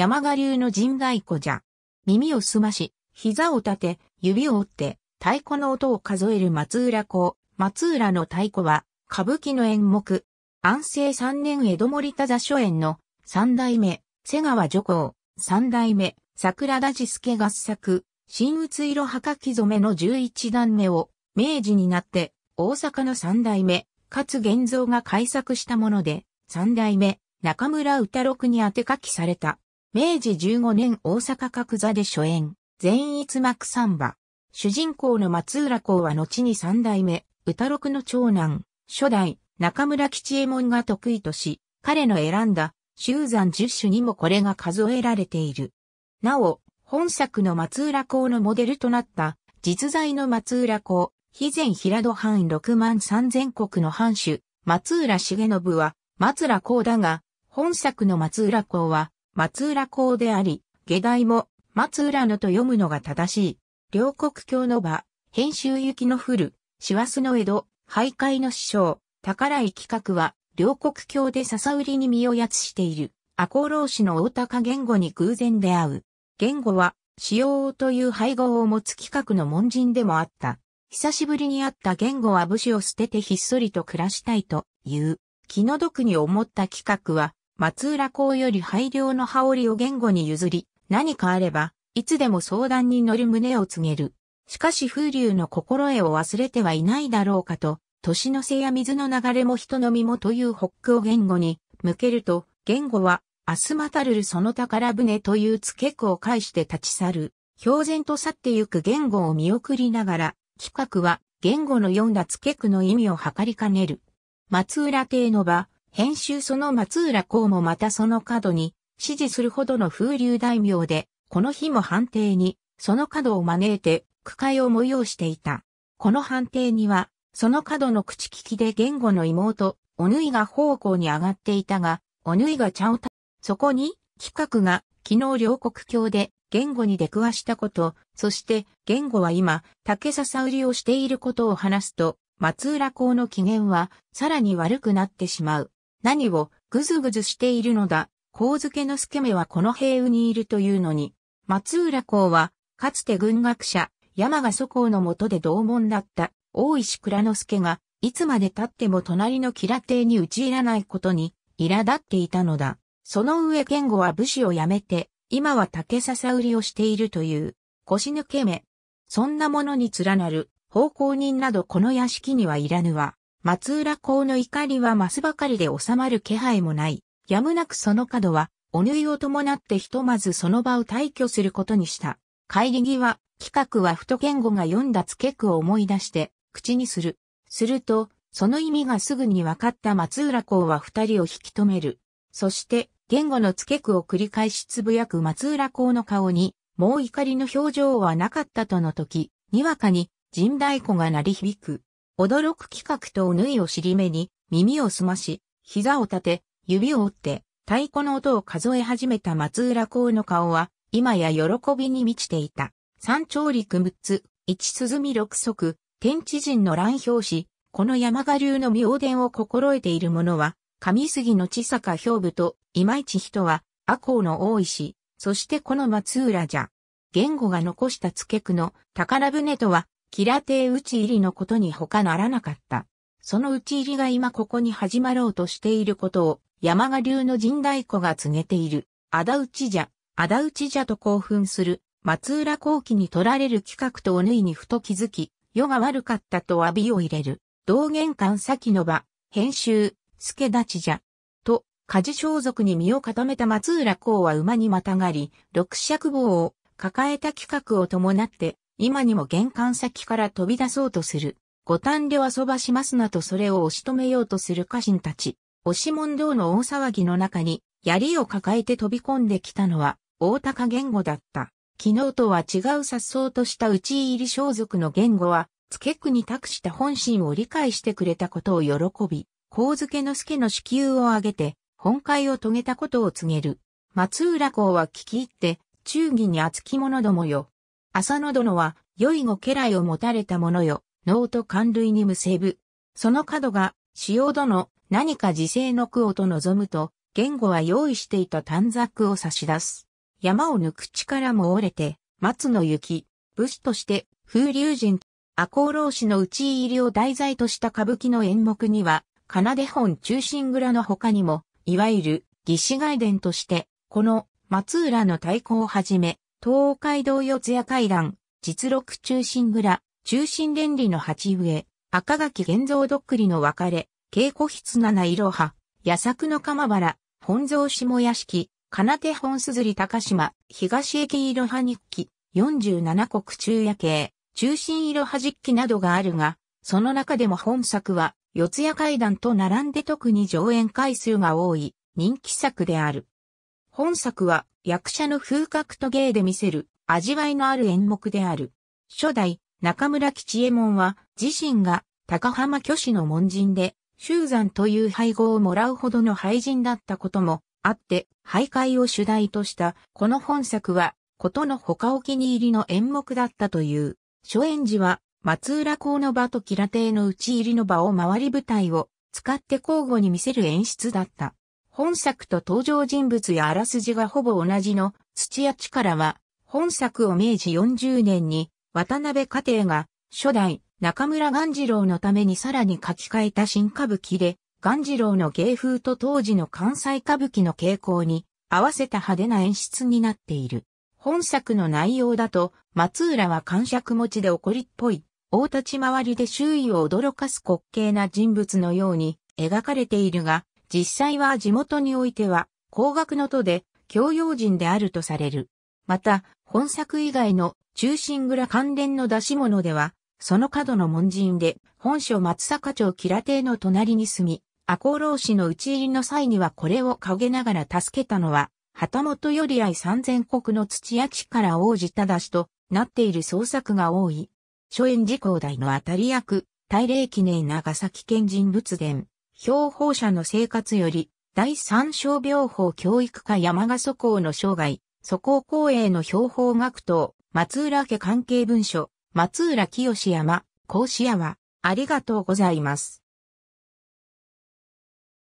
山賀流の人外子じゃ。耳をすまし、膝を立て、指を折って、太鼓の音を数える松浦子。松浦の太鼓は、歌舞伎の演目。安政三年江戸森田座初演の三代目、瀬川女公、三代目、桜田治助合作、新宇津色墓木染めの十一段目を、明治になって、大阪の三代目、勝玄三が改作したもので、三代目、中村歌六に当て書きされた。明治15年大阪角座で初演、善逸幕三馬。主人公の松浦公は後に三代目、歌六の長男、初代、中村吉右衛門が得意とし、彼の選んだ、修山十種にもこれが数えられている。なお、本作の松浦公のモデルとなった、実在の松浦公、肥前平戸藩六万三千国の藩主、松浦重信は、松浦公だが、本作の松浦公は、松浦公であり、下代も松浦野と読むのが正しい。両国教の場、編集行きの降る、師走の江戸、徘徊の師匠、宝井企画は、両国教で笹売りに身をやつしている、赤穂浪士の大高言語に偶然出会う。言語は、使用という配合を持つ企画の門人でもあった。久しぶりに会った言語は武士を捨ててひっそりと暮らしたいという気の毒に思った企画は松浦公より配慮の羽織を言語に譲り、何かあれば、いつでも相談に乗る旨を告げる。しかし風流の心得を忘れてはいないだろうかと、年の瀬や水の流れも人の身もというホックを言語に向けると、言語は、明日またるるその宝船という付け句を介して立ち去る。表然と去ってゆく言語を見送りながら、企画は言語の読んだ付け句の意味を測りかねる。松浦邸の場、編集その松浦公もまたその角に、支持するほどの風流大名で、この日も判定に、その角を招いて、句会を催していた。この判定には、その角の口利きで言語の妹、おぬいが方向に上がっていたが、おぬいが茶をた、そこに、企画が、昨日両国境で、言語に出くわしたこと、そして、言語は今、竹笹売りをしていることを話すと、松浦公の機嫌は、さらに悪くなってしまう。何をぐずぐずしているのだ。光付の助目はこの平雨にいるというのに、松浦公は、かつて軍学者、山賀祖公のもとで同門だった大石倉之助が、いつまで経っても隣の吉良邸に打ち入らないことに、苛立っていたのだ。その上剣吾は武士を辞めて、今は竹笹売りをしているという、腰抜け目。そんなものに連なる、奉公人などこの屋敷にはいらぬわ。松浦公の怒りは増すばかりで収まる気配もない。やむなくその角は、お縫いを伴ってひとまずその場を退去することにした。帰り際、企画はふと健吾が読んだ付け句を思い出して、口にする。すると、その意味がすぐに分かった松浦公は二人を引き止める。そして、言語の付け句を繰り返しつぶやく松浦公の顔に、もう怒りの表情はなかったとの時、にわかに、神太鼓が鳴り響く。驚く企画とお縫いを尻目に、耳をすまし、膝を立て、指を折って、太鼓の音を数え始めた松浦公の顔は、今や喜びに満ちていた。山頂陸六つ、一鈴見六足、天地人の乱表し、この山賀流の妙伝を心得ている者は、上杉の千坂兵部と、今市人は、阿公の大石、そしてこの松浦じゃ。言語が残した付句の宝船とは、キラ帝打ち入りのことに他ならなかった。その打ち入りが今ここに始まろうとしていることを山賀流の神代子が告げている。あだ討ちじゃ、あだ討ちじゃと興奮する。松浦後期に取られる企画とおぬいにふと気づき、世が悪かったと詫びを入れる。道玄関先の場、編集、助立ちじゃ。と、家事装束に身を固めた松浦公は馬にまたがり、六尺棒を抱えた企画を伴って、今にも玄関先から飛び出そうとする。五反で遊ばしますなとそれを押し止めようとする家臣たち。押し問答の大騒ぎの中に、槍を抱えて飛び込んできたのは、大高言語だった。昨日とは違う殺そうとした内入り装束の言語は、付け句に託した本心を理解してくれたことを喜び、光付の助の支給を挙げて、本会を遂げたことを告げる。松浦公は聞き入って、忠義に厚き者どもよ。浅野殿は、良いご家来を持たれたものよ、能と官類に結ぶ。その角が、塩殿、何か自生の句をと望むと、言語は用意していた短冊を差し出す。山を抜く力も折れて、松の雪、武士として、風流人、赤穂浪士の討ち入りを題材とした歌舞伎の演目には、奏本中心蔵の他にも、いわゆる、義士外伝として、この松浦の太鼓をはじめ、東海道四谷階段、実録中心蔵、中心連理の鉢植え、赤垣現像どっくりの別れ、稽古筆七色派、野作の鎌原、本蔵下屋敷、金手本すずり高島、東駅色派日記、四十七国中夜景、中心色派は実記などがあるが、その中でも本作は、四谷階段と並んで特に上演回数が多い人気作である。本作は役者の風格と芸で見せる味わいのある演目である。初代中村吉右衛門は自身が高浜虚子の門人で修山という配合をもらうほどの廃人だったこともあって徘徊を主題としたこの本作はことのほかお気に入りの演目だったという。初演時は松浦港の場と吉良邸の内ち入りの場を回り舞台を使って交互に見せる演出だった。本作と登場人物やあらすじがほぼ同じの土屋力は、本作を明治40年に渡辺家庭が初代中村鴈治郎のためにさらに書き換えた新歌舞伎で、鴈治郎の芸風と当時の関西歌舞伎の傾向に合わせた派手な演出になっている。本作の内容だと、松浦は感触持ちで怒りっぽい、大立ち回りで周囲を驚かす滑稽な人物のように描かれているが、実際は地元においては、高額の都で、教養人であるとされる。また、本作以外の中心蔵関連の出し物では、その角の門人で、本所松坂町吉良邸の隣に住み、赤穂浪士の討ち入りの際にはこれを陰ながら助けたのは、旗本より愛三千国の土屋地から応じた出しとなっている創作が多い。初演時高台の当たり役、大霊記念長崎県人仏伝、標本者の生活より、第三小病法教育科山賀祖校の生涯、祖公公営の標本学等、松浦家関係文書、松浦清山、講師屋は、ありがとうございます。